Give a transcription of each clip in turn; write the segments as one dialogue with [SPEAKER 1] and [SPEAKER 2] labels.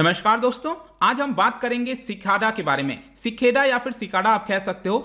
[SPEAKER 1] नमस्कार दोस्तों आज हम बात करेंगे सिखाडा के बारे में सिखेडा या फिर सिकाडा आप कह सकते हो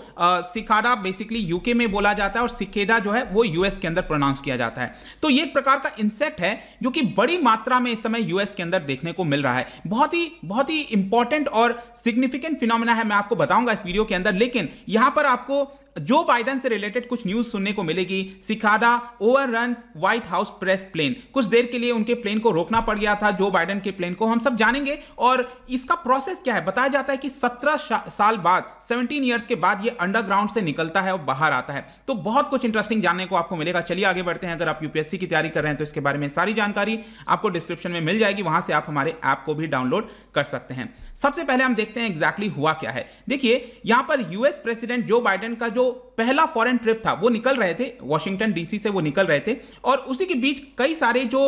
[SPEAKER 1] सिखाडा बेसिकली यूके में बोला जाता है और सिखेडा जो है वो यूएस के अंदर प्रोनाउंस किया जाता है तो ये एक प्रकार का इंसेक्ट है जो कि बड़ी मात्रा में इस समय यूएस के अंदर देखने को मिल रहा है बहुत ही बहुत ही इंपॉर्टेंट और सिग्निफिकेंट फिनोमिना है मैं आपको बताऊंगा इस वीडियो के अंदर लेकिन यहां पर आपको जो बाइडन से रिलेटेड कुछ न्यूज सुनने को मिलेगी cicada overrun White House press plane कुछ देर के लिए उनके प्लेन को रोकना पड़ गया था जो बाइडन के प्लेन को हम सब जानेंगे और इस इसका प्रोसेस क्या है बताया जाता है कि 17 साल बाद 17 इयर्स के बाद ये अंडरग्राउंड से निकलता है और बाहर आता है तो बहुत कुछ इंटरेस्टिंग जानने को आपको मिलेगा चलिए आगे बढ़ते हैं अगर आप यूपीएससी की तैयारी कर रहे हैं तो इसके बारे में सारी जानकारी आपको डिस्क्रिप्शन में मिल जाएगी वहां से आप हमारे ऐप को भी डाउनलोड कर सकते हैं सबसे पहले हम देखते हैं एग्जैक्टली हुआ क्या है देखिए यहां पर यूएस प्रेसिडेंट जो बाइडेन का जो पहला फॉरन ट्रिप था वो निकल रहे थे वॉशिंगटन डीसी से वो निकल रहे थे और उसी के बीच कई सारे जो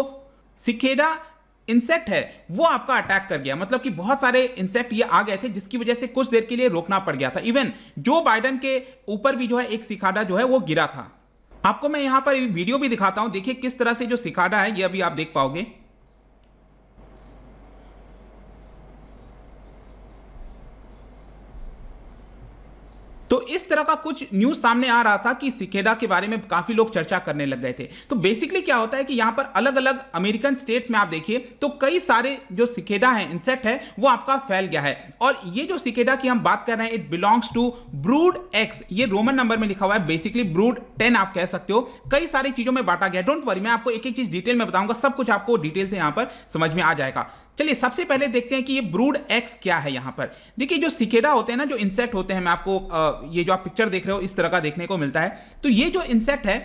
[SPEAKER 1] सिखेडा इंसेक्ट है वो आपका अटैक कर गया मतलब कि बहुत सारे इंसेक्ट ये आ गए थे जिसकी वजह से कुछ देर के लिए रोकना पड़ गया था इवन जो बाइडन के ऊपर भी जो है एक सिखाडा जो है वो गिरा था आपको मैं यहां पर वीडियो भी दिखाता हूं देखिए किस तरह से जो सिखाडा है ये अभी आप देख पाओगे तो इस तरह का कुछ न्यूज सामने आ रहा था कि सिकेडा के बारे में काफी लोग चर्चा करने लग गए थे तो बेसिकली क्या होता है कि यहां पर अलग अलग अमेरिकन स्टेट्स में आप देखिए तो कई सारे जो सिकेडा है इंसेक्ट है वो आपका फैल गया है और ये जो सिकेडा की हम बात कर रहे हैं it belongs to brood X ये रोमन नंबर में लिखा हुआ है बेसिकली ब्रूड टेन आप कह सकते हो कई सारी चीजों में बांटा गया डोंट वरी मैं आपको एक एक चीज डिटेल में बताऊंगा सब कुछ आपको डिटेल से यहां पर समझ में आ जाएगा चलिए सबसे पहले देखते हैं कि ये ब्रूड एक्स क्या है यहाँ पर देखिए जो सिकेडा होते हैं ना जो इंसेक्ट होते हैं मैं आपको ये जो आप पिक्चर देख रहे हो इस तरह का देखने को मिलता है तो ये जो इंसेक्ट है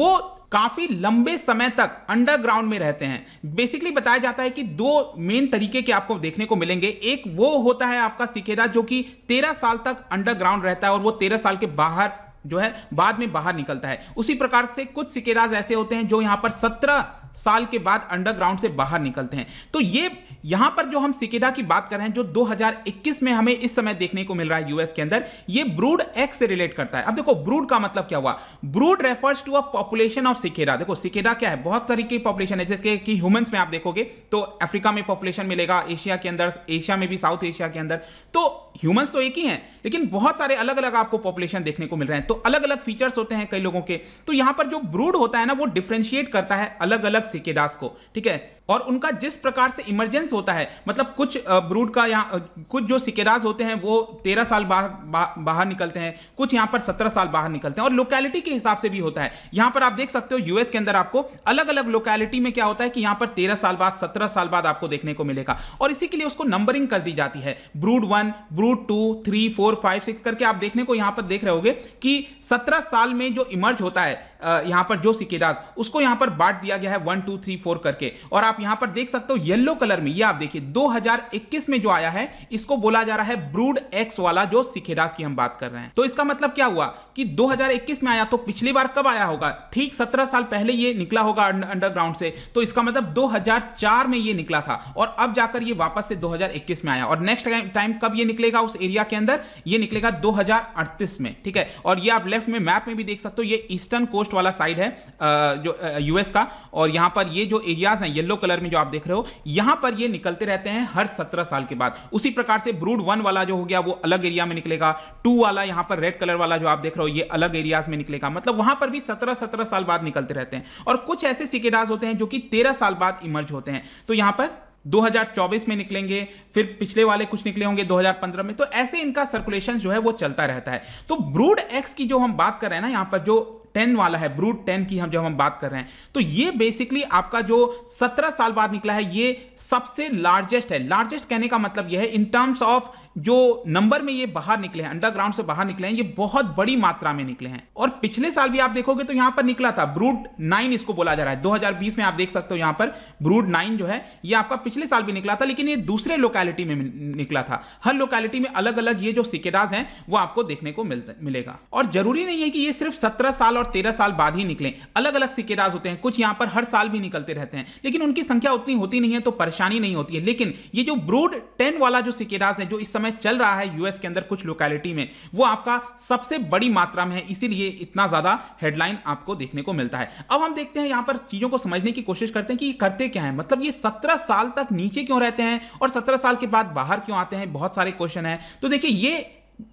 [SPEAKER 1] वो काफी लंबे समय तक अंडरग्राउंड में रहते हैं बेसिकली बताया जाता है कि दो मेन तरीके के आपको देखने को मिलेंगे एक वो होता है आपका सिकेडा जो कि तेरह साल तक अंडरग्राउंड रहता है और वो तेरह साल के बाहर जो है बाद में बाहर निकलता है उसी प्रकार से कुछ सिकेडाज ऐसे होते हैं जो यहां पर सत्रह साल के बाद अंडरग्राउंड से बाहर निकलते हैं तो ये यहां पर जो हम सिकेडा की बात कर रहे हैं जो 2021 में हमें इस समय देखने को मिल रहा है यूएस के अंदर ये ब्रूड एक्स से रिलेट करता है अब देखो ब्रूड का मतलब क्या हुआ brood refers to a population of cicada देखो सिकेडा क्या है बहुत तरीके की पॉपुलेशन है जैसे कि ह्यूमंस में आप देखोगे तो अफ्रीका में पॉपुलेशन मिलेगा एशिया के अंदर एशिया में भी साउथ एशिया के अंदर तो ह्यूमंस तो एक ही है लेकिन बहुत सारे अलग अलग आपको पॉपुलेशन देखने को मिल रहे हैं तो अलग अलग फीचर्स होते हैं कई लोगों के तो यहां पर जो ब्रूड होता है ना वो डिफ्रेंशिएट करता है अलग अलग सिकेडास को ठीक है और उनका जिस प्रकार से इमरजेंस होता है मतलब कुछ ब्रूड का यहाँ कुछ जो सिकेराज होते हैं वो तेरह साल बाहर बा, बाहर निकलते हैं कुछ यहाँ पर सत्रह साल बाहर निकलते हैं और लोकेलिटी के हिसाब से भी होता है यहाँ पर आप देख सकते हो यूएस के अंदर आपको अलग अलग लोकेलिटी में क्या होता है कि यहाँ पर तेरह साल बाद सत्रह साल बाद आपको देखने को मिलेगा और इसी के लिए उसको नंबरिंग कर दी जाती है brood one brood two three four five six करके आप देखने को यहाँ पर देख रहे होगे कि सत्रह साल में जो इमर्ज होता है यहाँ पर जो सिकेराज उसको यहाँ पर बांट दिया गया है वन टू थ्री फोर करके और आप आप यहां पर देख सकते हो येलो कलर में ये आप देखिए 2021 में जो आया है इसको बोला जा रहा है ब्रूड एक्स वाला जो सिखेदास की हम बात कर रहे हैं तो इसका मतलब क्या हुआ कि 2021 में आया तो पिछली बार कब आया होगा ठीक 17 साल पहले ये निकला होगा अंडरग्राउंड से तो इसका मतलब 2004 में ये निकला था और अब जाकर ये वापस से 2021 में आया और नेक्स्ट टाइम कब ये निकलेगा उस एरिया के अंदर ये निकलेगा दो में ठीक है और ये आप लेफ्ट में मैप में भी देख सकते हो ये ईस्टर्न कोस्ट वाला साइड है जो यूएस का और यहां पर ये जो एरियाज हैं येलो कलर में जो आप देख रहे हो यहां पर ये निकलते रहते हैं हर सत्रह साल के बाद उसी प्रकार से ब्रूड वन वाला जो हो गया वो अलग एरिया में निकलेगा टू वाला यहां पर रेड कलर वाला जो आप देख रहे हो ये अलग एरियाज में निकलेगा मतलब वहां पर भी सत्रह सत्रह साल बाद निकलते रहते हैं और कुछ ऐसे सिकेडाज होते हैं जो कि तेरह साल बाद इमर्ज होते हैं तो यहां पर 2024 में निकलेंगे फिर पिछले वाले कुछ निकले होंगे 2015 में तो ऐसे इनका सर्कुलेशन जो है वो चलता रहता है तो ब्रूड एक्स की जो हम बात कर रहे हैं ना यहाँ पर जो टेन वाला है ब्रूट टेन की हम जब हम बात कर रहे हैं तो ये बेसिकली आपका जो सत्रह साल बाद निकला है ये सबसे लार्जेस्ट है लार्जेस्ट कहने का मतलब यह है इन टर्म्स ऑफ जो नंबर में ये बाहर निकले हैं अंडरग्राउंड से बाहर निकले हैं ये बहुत बड़ी मात्रा में निकले हैं और पिछले साल भी आप देखोगे तो यहां पर निकला था ब्रूड नाइन इसको बोला जा रहा है 2020 में आप देख सकते हो यहां पर ब्रूड नाइन जो है ये आपका पिछले साल भी निकला था लेकिन ये दूसरे लोकेलिटी में निकला था हर लोकेलिटी में अलग अलग ये जो सिकेडाज हैं वो आपको देखने को मिलेगा और जरूरी नहीं है कि ये सिर्फ सत्रह साल और और तेरह साल बाद ही निकले अलग अलग सिक्केराज होते हैं कुछ यहां पर हर साल भी निकलते रहते हैं लेकिन उनकी संख्या उतनी होती नहीं है तो परेशानी नहीं होती है लेकिन ये जो ब्रूड टेन वाला जो सिक्केराज है जो इस समय चल रहा है यूएस के अंदर कुछ लोकेलिटी में वो आपका सबसे बड़ी मात्रा में है इसीलिए इतना ज्यादा हेडलाइन आपको देखने को मिलता है अब हम देखते हैं यहां पर चीजों को समझने की कोशिश करते हैं कि ये करते क्या है मतलब ये सत्रह साल तक नीचे क्यों रहते हैं और सत्रह साल के बाद बाहर क्यों आते हैं बहुत सारे क्वेश्चन है तो देखिए ये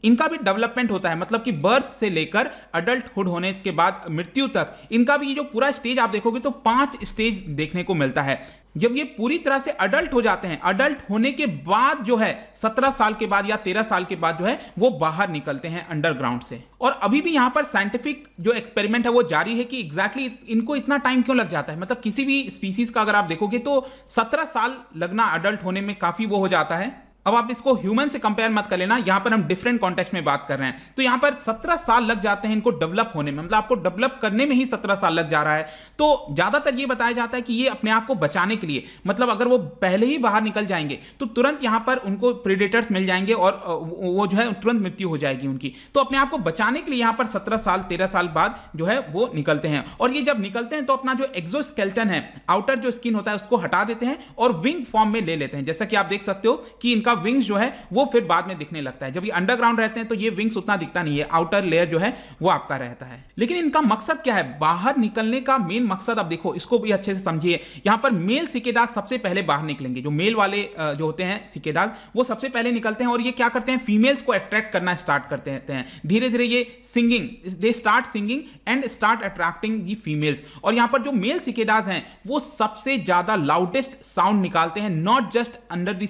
[SPEAKER 1] इनका भी डेवलपमेंट होता है मतलब कि बर्थ से लेकर अडल्टहुड होने के बाद मृत्यु तक इनका भी ये जो पूरा स्टेज आप देखोगे तो पांच स्टेज देखने को मिलता है जब ये पूरी तरह से अडल्ट हो जाते हैं अडल्ट होने के बाद जो है सत्रह साल के बाद या तेरह साल के बाद जो है वो बाहर निकलते हैं अंडरग्राउंड से और अभी भी यहाँ पर साइंटिफिक जो एक्सपेरिमेंट है वो जारी है कि एग्जैक्टली exactly इनको इतना टाइम क्यों लग जाता है मतलब किसी भी स्पीसीज का अगर आप देखोगे तो सत्रह साल लगना अडल्ट होने में काफी वो हो जाता है अब आप इसको ह्यूमन से कंपेयर मत कर लेना यहां पर हम डिफरेंट कॉन्टेक्स्ट में बात कर रहे हैं तो यहां पर सत्रह साल लग जाते हैं इनको डेवलप होने में मतलब आपको डेवलप करने में ही सत्रह साल लग जा रहा है तो ज्यादातर ये बताया जाता है कि ये अपने आप को बचाने के लिए मतलब अगर वो पहले ही बाहर निकल जाएंगे तो तुरंत यहां पर उनको प्रिडेटर्स मिल जाएंगे और वो जो है तुरंत मृत्यु हो जाएगी उनकी तो अपने आप को बचाने के लिए यहां पर सत्रह साल तेरह साल बाद जो है वो निकलते हैं और ये जब निकलते हैं तो अपना जो एक्जो है आउटर जो स्किन होता है उसको हटा देते हैं और विंग फॉर्म में ले लेते हैं जैसा कि आप देख सकते हो कि इनका इसका विंग्स जो है वो फिर बाद में दिखने लगता है जब ये अंडरग्राउंड रहते हैं तो ये विंग्स उतना दिखता नहीं है आउटर लेयर जो है वो आपका रहता है लेकिन इनका मकसद क्या है बाहर निकलने का मेन मकसद आप देखो इसको भी अच्छे से समझिए यहां पर मेल सिकेडाज सबसे पहले बाहर निकलेंगे जो मेल वाले जो होते हैं सिकेडाज वो सबसे पहले निकलते हैं और ये क्या करते हैं फीमेल्स को अट्रैक्ट करना स्टार्ट करते रहते हैं धीरे धीरे ये singing they start singing and start attracting the females और यहां पर जो मेल सिकेडाज हैं वो सबसे ज्यादा लाउडेस्ट साउंड निकालते हैं not just under the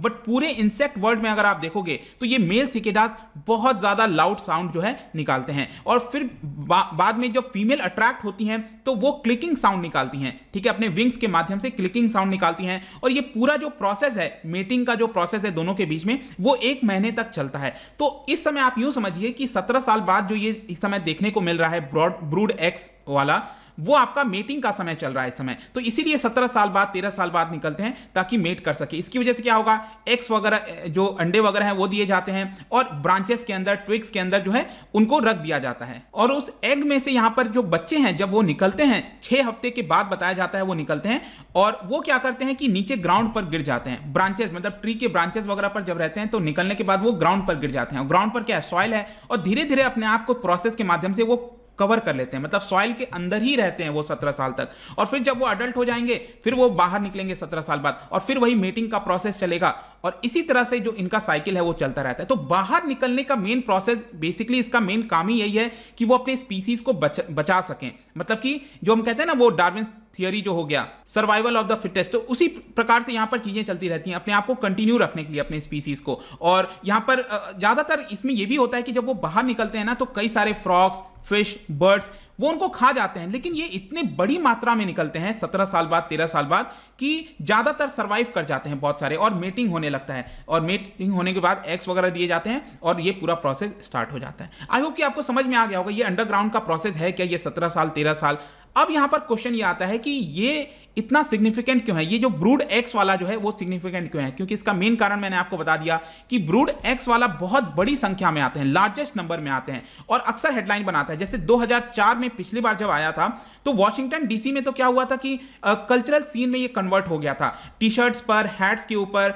[SPEAKER 1] but पूरे इंसेक्ट वर्ल्ड में अगर आप देखोगे तो ये मेल सिकेडास बहुत ज़्यादा लाउड साउंड जो है निकालते हैं और फिर बा, बाद में जब फीमेल अट्रैक्ट होती हैं तो वो क्लिकिंग साउंड निकालती हैं ठीक है अपने विंग्स के माध्यम से क्लिकिंग साउंड निकालती हैं और ये पूरा जो प्रोसेस है मेटिंग का जो प्रोसेस है दोनों के बीच में वो एक महीने तक चलता है तो इस समय आप यूं समझिए कि सत्रह साल बाद जो ये इस समय देखने को मिल रहा है ब्रॉड ब्रूड एक्स वाला वो आपका मेटिंग का समय चल रहा है इस समय तो इसीलिए सत्रह साल बाद तेरह साल बाद निकलते हैं ताकि मेट कर सके इसकी वजह से क्या होगा एक्स वगैरह जो अंडे वगैरह हैं वो दिए जाते हैं और ब्रांचेस के अंदर ट्विक्स के अंदर जो है उनको रख दिया जाता है और उस एग में से यहाँ पर जो बच्चे हैं जब वो निकलते हैं छः हफ्ते के बाद बताया जाता है वो निकलते हैं और वो क्या करते हैं कि नीचे ग्राउंड पर गिर जाते हैं ब्रांचेस मतलब ट्री के ब्रांचेस वगैरह पर जब रहते हैं तो निकलने के बाद वो ग्राउंड पर गिर जाते हैं ग्राउंड पर क्या है सॉइल है और धीरे धीरे अपने आप को प्रोसेस के माध्यम से वो कवर कर लेते हैं मतलब सॉइल के अंदर ही रहते हैं वो सत्रह साल तक और फिर जब वो अडल्ट हो जाएंगे फिर वो बाहर निकलेंगे सत्रह साल बाद और फिर वही मेटिंग का प्रोसेस चलेगा और इसी तरह से जो इनका साइकिल है वो चलता रहता है तो बाहर निकलने का मेन प्रोसेस बेसिकली इसका मेन काम ही यही है कि वो अपने स्पीसीज को बच, बचा सकें मतलब कि जो हम कहते हैं ना वो डार्विन थियरी जो हो गया सर्वाइवल ऑफ द फिटेस्ट तो उसी प्रकार से यहाँ पर चीजें चलती रहती हैं अपने आप को कंटिन्यू रखने के लिए अपने स्पीसीज को और यहाँ पर ज्यादातर इसमें यह भी होता है कि जब वो बाहर निकलते हैं ना तो कई सारे फ्रॉक्स फिश बर्ड्स वो उनको खा जाते हैं लेकिन ये इतने बड़ी मात्रा में निकलते हैं सत्रह साल बाद तेरह साल बाद कि ज़्यादातर सर्वाइव कर जाते हैं बहुत सारे और मेटिंग होने लगता है और मेटिंग होने के बाद एक्स वगैरह दिए जाते हैं और ये पूरा प्रोसेस स्टार्ट हो जाता है आई होप कि आपको समझ में आ गया होगा ये अंडरग्राउंड का प्रोसेस है क्या ये सत्रह साल तेरह साल अब यहां पर क्वेश्चन ये आता है कि ये इतना सिग्निफिकेंट क्यों है ये जो ब्रूड एक्स वाला जो है वो सिग्निफिकेंट क्यों है क्योंकि इसका मेन कारण मैंने आपको बता दिया कि ब्रूड एक्स वाला बहुत बड़ी संख्या में आते हैं लार्जेस्ट नंबर में आते हैं और अक्सर हेडलाइन बनाता है जैसे 2004 में पिछली बार जब आया था तो वॉशिंगटन डीसी में तो क्या हुआ था कि कल्चरल सीन में ये कन्वर्ट हो गया था टी शर्ट्स पर हैट्स के ऊपर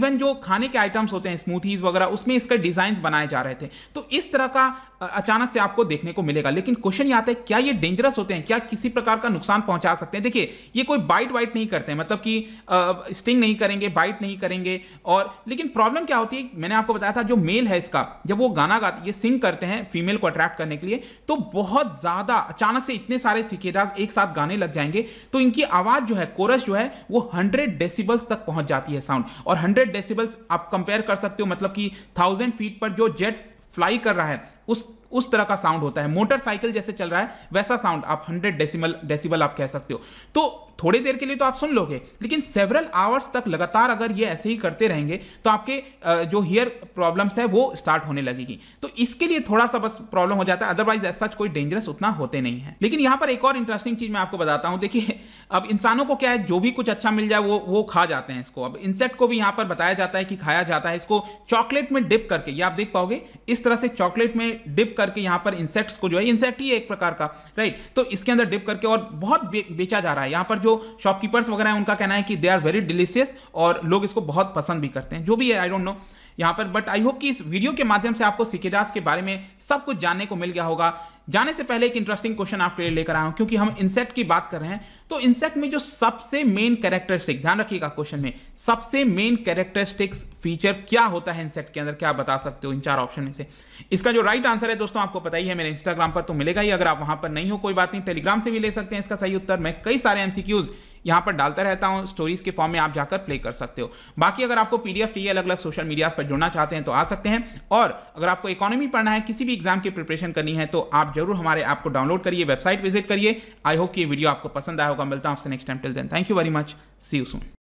[SPEAKER 1] इवन जो खाने के आइटम्स होते हैं स्मूथीज वगैरह उसमें इसके डिजाइन बनाए जा रहे थे तो इस तरह का अचानक से आपको देखने को मिलेगा लेकिन क्वेश्चन ये आता है क्या ये डेंजरस होते हैं क्या किसी प्रकार का नुकसान पहुंचा सकते हैं देखिए ये कोई बाइट वाइट नहीं करते मतलब कि स्टिंग नहीं करेंगे बाइट नहीं करेंगे और लेकिन प्रॉब्लम क्या होती है मैंने आपको बताया था जो मेल है इसका जब वो गाना गाते ये सिंग करते हैं फीमेल को अट्रैक्ट करने के लिए तो बहुत ज़्यादा अचानक से इतने सारे सिकेडाज एक साथ गाने लग जाएंगे तो इनकी आवाज़ जो है कोरस जो है वो हंड्रेड डेसीबल्स तक पहुंच जाती है साउंड और हंड्रेड डेसीबल्स आप कंपेयर कर सकते हो मतलब कि थाउजेंड फीट पर जो जेट फ्लाई कर रहा है उस उस तरह का साउंड होता है मोटरसाइकिल जैसे चल रहा है वैसा साउंड आप हंड्रेड डेसिमल डेसिबल आप कह सकते हो तो थोड़ी देर के लिए तो आप सुन लोगे लेकिन सेवरल आवर्स तक लगातार अगर ये ऐसे ही करते रहेंगे तो आपके जो हियर प्रॉब्लम्स है वो स्टार्ट होने लगेगी तो इसके लिए थोड़ा सा बस प्रॉब्लम हो जाता है अदरवाइज ऐसा कोई डेंजरस उतना होते नहीं है लेकिन यहाँ पर एक और इंटरेस्टिंग चीज़ मैं आपको बताता हूँ देखिए अब इंसानों को क्या है जो भी कुछ अच्छा मिल जाए वो वो खा जाते हैं इसको अब इंसेक्ट को भी यहाँ पर बताया जाता है कि खाया जाता है इसको चॉकलेट में डिप करके ये आप देख पाओगे इस तरह से चॉकलेट में डिप करके यहाँ पर इंसेक्ट्स को जो है इंसेक्ट ही एक प्रकार का राइट तो इसके अंदर डिप करके और बहुत बेचा जा रहा है यहाँ पर जो शॉपकीपर्स वगैरह हैं उनका कहना है कि दे आर वेरी डिलीशियस और लोग इसको बहुत पसंद भी करते हैं जो भी है आई डोंट नो यहाँ पर बट आई होप कि इस वीडियो के माध्यम से आपको सिकेदास के बारे में सब कुछ जानने को मिल गया होगा जाने से पहले एक इंटरेस्टिंग क्वेश्चन आपके लिए लेकर आया हूं क्योंकि हम इंसेक्ट की बात कर रहे हैं तो इंसेक्ट में जो सबसे मेन कैरेक्टरिस्टिक ध्यान रखिएगा क्वेश्चन में सबसे मेन कैरेक्टरिस्टिक्स फीचर क्या होता है इंसेक्ट के अंदर क्या बता सकते हो इन चार ऑप्शन में से इसका जो राइट आंसर है दोस्तों आपको पता ही है मेरे इंस्टाग्राम पर तो मिलेगा ही अगर आप वहां पर नहीं हो कोई बात नहीं टेलीग्राम से भी ले सकते हैं इसका सही उत्तर मैं कई सारे एमसीक्यूज़ यहाँ पर डालता रहता हूँ स्टोरीज के फॉर्म में आप जाकर प्ले कर सकते हो बाकी अगर आपको पी चाहिए अलग अलग सोशल मीडियाज पर जुड़ना चाहते हैं तो आ सकते हैं और अगर आपको इकोनॉमी पढ़ना है किसी भी एग्जाम की प्रिपरेशन करनी है तो आप जरूर हमारे ऐप को डाउनलोड करिए वेबसाइट विजिट करिए आई होप कि वीडियो आपको पसंद आया होगा मिलता हूँ आपसे next time till then thank you very much see you soon